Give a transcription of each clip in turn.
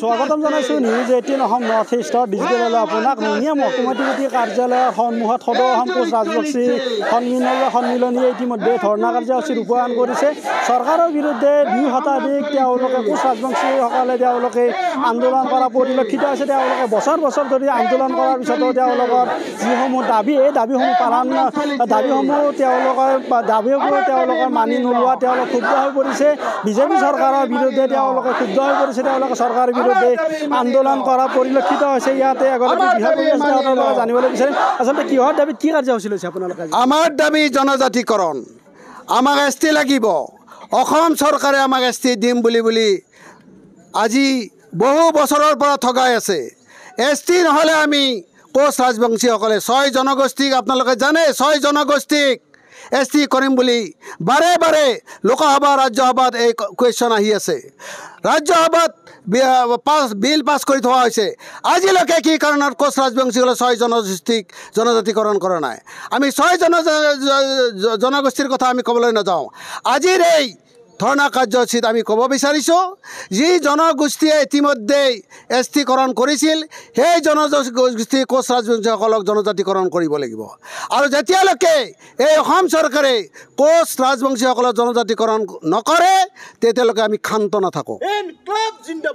স্বাগতম জানাইছোঁ news eighteen Assam north ইষ্টৰ ডিজিটেললৈ আপোনাক নিয়ম অসমতিপতি কাৰ্যালয়ৰ সন্মুখত সদৌ অসম কোচ ৰাজবক্সী সন্মিলনৰ সন্মিলনীয়ে ইতিমধ্যে ধৰ্ণা কাৰ্যসূচী ৰূপায়ণ কৰিছে চৰকাৰৰ বিৰুদ্ধে দুই শতাধিক তেওঁলোকে কোচ ৰাজবংশীসকলে তেওঁলোকে আন্দোলন কৰা পৰিলক্ষিত হৈছে তেওঁলোকে বছৰ বছৰ ধৰি আন্দোলন কৰাৰ পিছতো তেওঁলোকৰ যিসমূহ দাবী এই দাবীসমূহ পালন দাবীসমূহ তেওঁলোকৰ দাবীসমূহ তেওঁলোকৰ মানি নোলোৱা তেওঁলোক ক্ষুদ্ৰ হৈ পৰিছে বিজেপি চৰকাৰৰ বিৰুদ্ধে তেওঁলোকে ক্ষুদ্ৰ হৈ পৰিছে তেওঁলোকে চৰকাৰ বিৰুদ্ধে আন্দোলন কৰা পৰিলক্ষিত হৈছে ইয়াতে জানিবলৈ বিচাৰিম আচলতে কিহৰ দাবীত কি কাৰ্যসূচী লৈছে আপোনালোকে আমাৰ দাবী জনজাতিকৰণ আমাক এছ টি লাগিব অসম চৰকাৰে আমাক এছ টি দিম বুলি বুলি আজি বহু বছৰৰ পৰা ঠগাই আছে এছ টি নহ'লে আমি কোচ ৰাজবংশীসকলে ছয় জনগোষ্ঠীক আপোনালোকে জানে ছয় জনগোষ্ঠীক এছ টি কৰিম বুলি বাৰে বাৰে লোকসভা ৰাজ্যসভাত এই কুৱেশ্যন আহি আছে ৰাজ্যসভাত পাছ বিল পাছ কৰি থোৱা হৈছে আজিলৈকে কি কাৰণত কোচ ৰাজবংশী হ'লে ছয় জনগোষ্ঠীক জনজাতিকৰণ কৰা নাই আমি ছয় জন জনগোষ্ঠীৰ কথা আমি ক'বলৈ নাযাওঁ আজিৰ এই ধৰ্ণা কাৰ্যসূচীত আমি ক'ব বিচাৰিছোঁ যি জনগোষ্ঠীয়ে ইতিমধ্যেই এছ টিকৰণ কৰিছিল সেই জনগোষ্ঠী কোচ ৰাজবংশীসকলক জনজাতিকৰণ কৰিব লাগিব আৰু যেতিয়ালৈকে এই অসম চৰকাৰে কোচ ৰাজবংশীসকলক জনজাতিকৰণ নকৰে তেতিয়ালৈকে আমি ক্ষান্ত নাথাকোঁ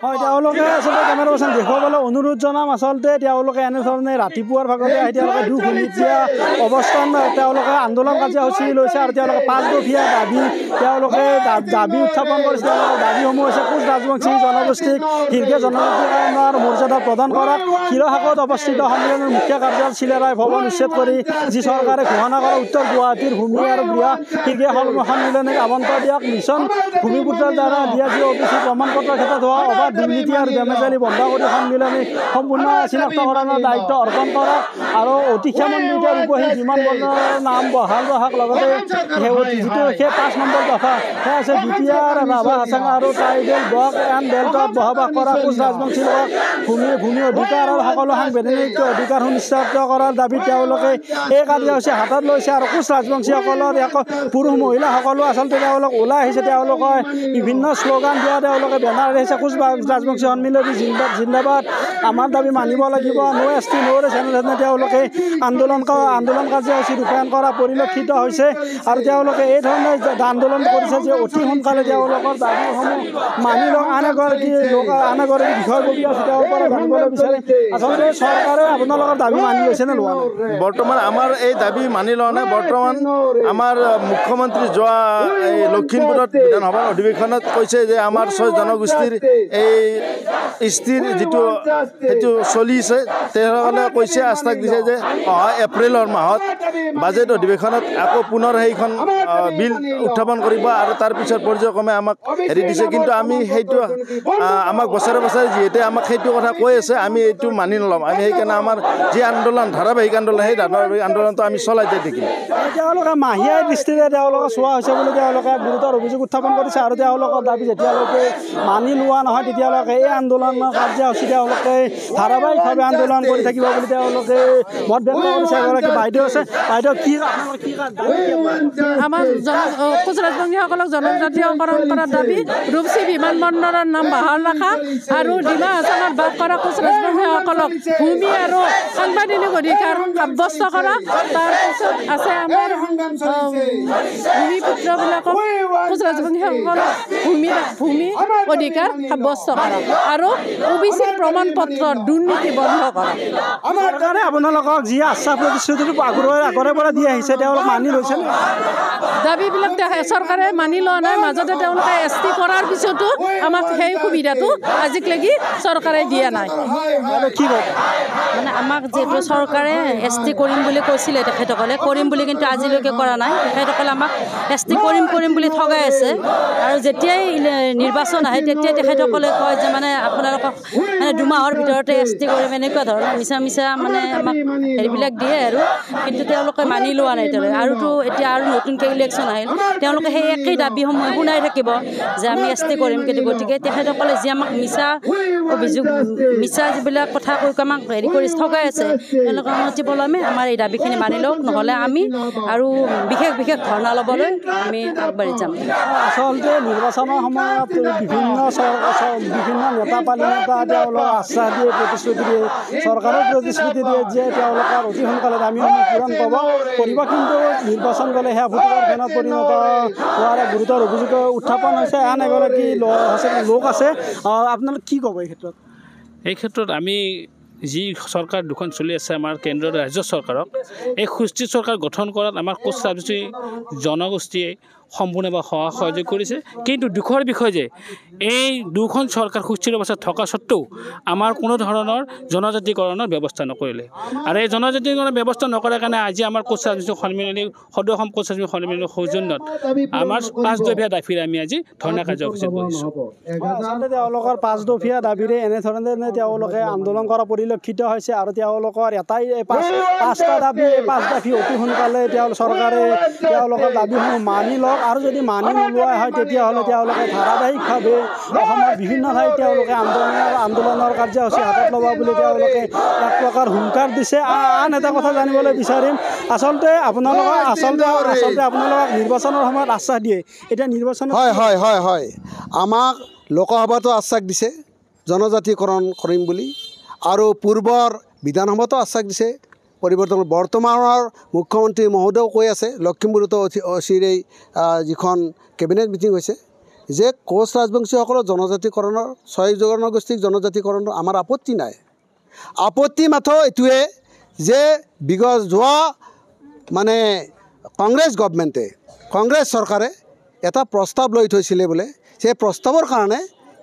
হয় তেওঁলোকে আচলতে কেমেৰা পাৰ্চন দেখুৱাবলৈ অনুৰোধ জনাম আচলতে তেওঁলোকে এনেধৰণে ৰাতিপুৱাৰ ভাগতে আহি তেওঁলোকে দুখ নিদিয়া অৱস্থান তেওঁলোকে আন্দোলন কাৰ্যসূচী লৈছে আৰু তেওঁলোকে পাঁচগঠীয়া দাবী তেওঁলোকে দাবী উত্থাপন কৰিছে তেওঁলোকৰ দাবীসমূহ হৈছে কোচ ৰাজবংশী জনগোষ্ঠীক শীৰ্ষ জনগোষ্ঠীৰ কাৰণৰ মৰ্যাদা প্ৰদান কৰা শিৰসাগৰত অৱস্থিত সন্মিলনৰ মুখ্য কাৰ্যালয় চিলেৰাই ভৱন উচ্ছেদ কৰি যি চৰকাৰে ঘোষণা কৰা উত্তৰ গুৱাহাটীৰ ভূমি আৰু গৃহ শীৰ্ষ সন্মিলনে আমন্ত্ৰণ দিয়াক মিছন ভূমিপুত্ৰৰ দ্বাৰা দিয়া যি অ বি চি প্ৰমাণ পত্ৰৰ ক্ষেত্ৰত হোৱা অভাৱ দুৰ্নীতি আৰু বেমেজালি বন্ধ কৰি সন্মিলন আমি সম্পূৰ্ণ চিনাক্তকৰণৰ দায়িত্ব অৰ্পণ কৰা আৰু অতি সামান্য ৰূপহী যিমান বন্ধৰ নাম বহাল বহাক লগতে যিটো সেই পাঁচ নম্বৰ দফা সেয়া আছে দ্বিতীয় ৰাভা হাচাং আৰু টাইডেল বক এন বেল্টত বসবাস কৰা কোচ ৰাজবংশী লগত ভূমি ভূমি অধিকাৰ আৰু সকলো সাংবিধানিক অধিকাৰ সুনিশ্চিত কৰাৰ দাবী তেওঁলোকে এই কাৰ্যসূচী হাতত লৈছে আৰু কোচ ৰাজবংশীসকলৰ এক পুৰুষ মহিলাসকলো আচলতে তেওঁলোক ওলাই আহিছে তেওঁলোকৰ বিভিন্ন শ্লোগান দিয়া তেওঁলোকে বেনাৰ আহিছে কোচ কোচ ৰাজবংশী সন্মিলনী জিন্দা জিন্দাবাদ আমাৰ দাবী মানিব লাগিব নৈ এছ টি নৈ চেনেল তেওঁলোকে আন্দোলন আন্দোলন কাৰ্যসূচী ৰূপায়ণ কৰা পৰিলক্ষিত হৈছে আৰু তেওঁলোকে এই ধৰণে আন্দোলন কৰিছে যে অতি সোনকালে তেওঁলোকৰ দাবীসমূহ মানি লওক আন এগৰাকী আন এগৰাকী বিষয়বস্তু আছে তেওঁৰ পৰা জানিবলৈ বিচাৰে আচলতে চৰকাৰে আপোনালোকৰ দাবী মানি লৈছেনে লোৱা বৰ্তমান আমাৰ এই দাবী মানি লোৱা নাই বৰ্তমান আমাৰ মুখ্যমন্ত্ৰী যোৱা এই লখিমপুৰত বিধানসভাৰ অধিৱেশনত কৈছে যে আমাৰ ছয় জনগোষ্ঠীৰ এই স্ত্ৰীৰ যিটো সেইটো চলিছে তেখেতসকলে কৈছে আশ্বাস দিছে যে অহা এপ্ৰিলৰ মাহত বাজেট অধিৱেশনত আকৌ পুনৰ সেইখন বিল উত্থাপন কৰিব আৰু তাৰপিছত পৰ্যায়ক্ৰমে আমাক হেৰি দিছে কিন্তু আমি সেইটো আমাক বছৰে বছৰে যিহেতু আমাক সেইটো কথা কৈ আছে আমি এইটো মানি নলওঁ আমি সেইকাৰণে আমাৰ যি আন্দোলন ধাৰাবাহিক আন্দোলন সেই ধাৰাবাহিক আন্দোলনটো আমি চলাই যাই থাকিম তেওঁলোকে মাহিয়াই দৃষ্টিৰে তেওঁলোকে চোৱা হৈছে বুলি তেওঁলোকে গুৰুতৰ অভিযোগ উত্থাপন কৰিছে আৰু তেওঁলোকৰ দাবী যেতিয়ালৈকে মানি লোৱা নহয় তেতিয়ালৈকে এই আন্দোলনৰ কাৰ্যসূচী তেওঁলোকে ধাৰাবাহিকভাৱে আন্দোলন কৰি থাকিব বুলি তেওঁলোকে মতব্য কৰিছে এগৰাকী বাইদেউ আছে বাইদেউ কি আমাৰ খুচৰাজবংগীসকলক জনজাতীয়কৰণ কৰাৰ দাবী বিমান বিমানবন্দৰৰ নাম বাহাল ৰাখা আৰু ডিমা হাছানত বাস কৰা খুচৰাজবংগীসকলক ভূমি আৰু সাংবাদিক অধিকাৰ সাব্যস্ত কৰা তাৰপিছত আছে আমাৰ ভূমিপুত্ৰবিলাকক খুচৰাজবংগীসকলক ভূমি ভূমি অধিকাৰ সাব্যস্ত কৰক আৰু অ' বি চিৰ প্ৰমাণ পত্ৰ দুৰ্নীতি বন্ধ কৰক আমাৰ কাৰণে আপোনালোকক যি আশ্বাস প্ৰতিশ্ৰুতি আগৰ আগৰে পৰা দি আহিছে তেওঁলোক মানি লৈছে দাবীবিলাক চৰকাৰে মানি লোৱা নাই মাজতে তেওঁলোকে এছ টি কৰাৰ পিছতো আমাক সেই সুবিধাটো আজিকালি চৰকাৰে দিয়া নাই মানে আমাক যিহেতু চৰকাৰে এছ টি কৰিম বুলি কৈছিলে তেখেতসকলে কৰিম বুলি কিন্তু আজিলৈকে কৰা নাই তেখেতসকলে আমাক এছ টি কৰিম কৰিম বুলি ঠগাই আছে আৰু যেতিয়াই নিৰ্বাচন আহে তেতিয়াই তেখেত বাইদেউসকলে কয় যে মানে আপোনালোকক মানে দুমাহৰ ভিতৰতে এছ টি কৰিম এনেকুৱা ধৰণৰ মিছা মিছা মানে আমাক হেৰিবিলাক দিয়ে আৰু কিন্তু তেওঁলোকে মানি লোৱা নাই তেওঁলোকে আৰুতো এতিয়া আৰু নতুনকৈ ইলেকশ্যন আহিল তেওঁলোকে সেই একেই দাবীসমূহ শুনাই থাকিব যে আমি এছ টি কৰিম কিন্তু গতিকে তেখেতসকলে যি আমাক মিছা অভিযোগ মিছা যিবিলাক কথা কৈ আমাক হেৰি কৰি ঠগাই আছে তেওঁলোকে অনুমতি পলমে আমাৰ এই দাবীখিনি মানি লওক নহ'লে আমি আৰু বিশেষ বিশেষ ধৰ্ণা ল'বলৈ আমি আগবাঢ়ি যাম আচলতে নিৰ্বাচনৰ সময়ত বিভিন্ন বিভিন্ন নেতা পালি নেতা তেওঁলোকক আশ্বাস দিয়ে প্ৰতিশ্ৰুতি দিয়ে চৰকাৰেও প্ৰতিশ্ৰুতি দিয়ে যে তেওঁলোকৰ অতি সোনকালে দামীসমূহ পূৰণ পাব কৰিব কিন্তু নিৰ্বাচন গ'লে সেয়া ভোটৰ ফেনত পৰিণত হোৱাৰ গুৰুতৰ অভিযোগ উত্থাপন হৈছে আন এগৰাকী লোক আছে আপোনালোক কি ক'ব এই ক্ষেত্ৰত এই ক্ষেত্ৰত আমি যি চৰকাৰ দুখন চলি আছে আমাৰ কেন্দ্ৰৰ ৰাজ্য চৰকাৰক এই সুস্থিৰ চৰকাৰ গঠন কৰাত আমাৰ কোচ ৰাজনীতি জনগোষ্ঠীয়ে সম্পূৰ্ণভাৱে সহযোগ কৰিছে কিন্তু দুখৰ বিষয় যে এই দুখন চৰকাৰ সুস্থিৰ অৱস্থাত থকা স্বত্বেও আমাৰ কোনো ধৰণৰ জনজাতিকৰণৰ ব্যৱস্থা নকৰিলে আৰু এই জনজাতিকৰণৰ ব্যৱস্থা নকৰাৰ কাৰণে আজি আমাৰ কোচ ৰাজনীতি সন্মিলনী সদৌ অসম কোচ ৰাজনীতি সন্মিলনী সৌজন্যত আমাৰ পাঁচদফীয়া দাফিৰে আমি আজি ধৰ্ণা কাৰ্যসূচী কৰিছোঁ তেওঁলোকৰ পাঁচদফীয়া দাবীৰে এনেধৰণে তেওঁলোকে আন্দোলন কৰা পৰিলক্ষিত হৈছে আৰু তেওঁলোকৰ এটাই পাঁচটা দাবী পাঁচ দাবী অতি সোনকালে তেওঁ চৰকাৰে তেওঁলোকৰ দাবীসমূহ মানি লওক আৰু যদি মানি নোলোৱা হয় তেতিয়াহ'লে তেওঁলোকে ধাৰাবাহিকভাৱে অসমৰ বিভিন্ন ঠাইত তেওঁলোকে আন্দোলন আন্দোলনৰ কাৰ্যসূচী হাতত ল'ব বুলি তেওঁলোকে এক প্ৰকাৰ হুংকাৰ দিছে আন এটা কথা জানিবলৈ বিচাৰিম আচলতে আপোনালোকক আচলতে আচলতে আপোনালোকক নিৰ্বাচনৰ সময়ত আশ্বাস দিয়ে এতিয়া নিৰ্বাচন হয় হয় হয় হয় আমাক লোকসভাতো আশ্বাস দিছে জনজাতিকৰণ কৰিম বুলি আৰু পূৰ্বৰ বিধানসভাতো আশ্বাস দিছে পৰিৱৰ্তন বৰ্তমানৰ মুখ্যমন্ত্ৰী মহোদয়েও কৈ আছে লখিমপুৰতো অচিৰেই যিখন কেবিনেট মিটিং হৈছে যে কোচ ৰাজবংশীসকলৰ জনজাতিকৰণৰ ছয় জনগোষ্ঠীক জনজাতিকৰণৰ আমাৰ আপত্তি নাই আপত্তি মাথো এইটোৱে যে বিগত যোৱা মানে কংগ্ৰেছ গভমেণ্টে কংগ্ৰেছ চৰকাৰে এটা প্ৰস্তাৱ লৈ থৈছিলে বোলে সেই প্ৰস্তাৱৰ কাৰণে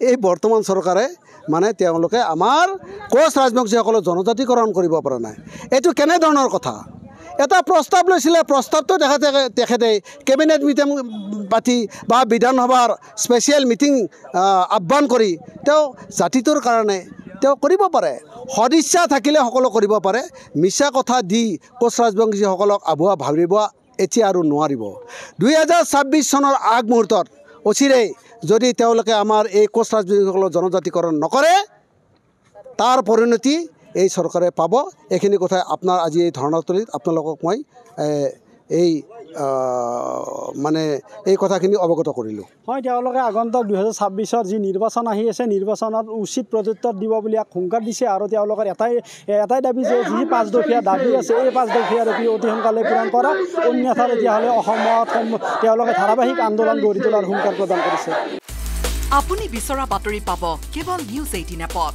এই বৰ্তমান চৰকাৰে মানে তেওঁলোকে আমাৰ কোচ ৰাজবংশীসকলে জনজাতিকৰণ কৰিব পৰা নাই এইটো কেনেধৰণৰ কথা এটা প্ৰস্তাৱ লৈছিলে প্ৰস্তাৱটো তেখেতে তেখেতে কেবিনেট মিটিং পাতি বা বিধানসভাৰ স্পেচিয়েল মিটিং আহ্বান কৰি তেওঁ জাতিটোৰ কাৰণে তেওঁ কৰিব পাৰে সদিচ্ছা থাকিলে সকলো কৰিব পাৰে মিছা কথা দি কোচ ৰাজবংশীসকলক আবহোৱা ভাবিব এতিয়া আৰু নোৱাৰিব দুহেজাৰ ছাব্বিছ চনৰ আগমুহূৰ্তত অচিৰেই যদি তেওঁলোকে আমাৰ এই কোচ ৰাজবংশীসকলক জনজাতিকৰণ নকৰে তাৰ পৰিণতি এই চৰকাৰে পাব এইখিনি কথা আপোনাৰ আজি এই ধৰ্ণাস্থলীত আপোনালোকক মই এই মানে এই কথাখিনি অৱগত কৰিলোঁ হয় তেওঁলোকে আগন্তক দুহেজাৰ ছাব্বিছৰ যি নিৰ্বাচন আহি আছে নিৰ্বাচনত উচিত প্ৰত্যুত্তৰ দিব বুলি এক সংকাত দিছে আৰু তেওঁলোকৰ এটাই এটাই দাবী যে যি পাঁচদখীয়া দাবী আছে এই পাঁচদখীয়া দাবী অতি সোনকালে পূৰণ কৰা অন্যথা তেতিয়াহ'লে অসমত তেওঁলোকে ধাৰাবাহিক আন্দোলন গঢ়ি তোলাৰ সংকাত প্ৰদান কৰিছে আপুনি বিচৰা বাতৰি পাব কেৱল নিউজ এইটিন এপত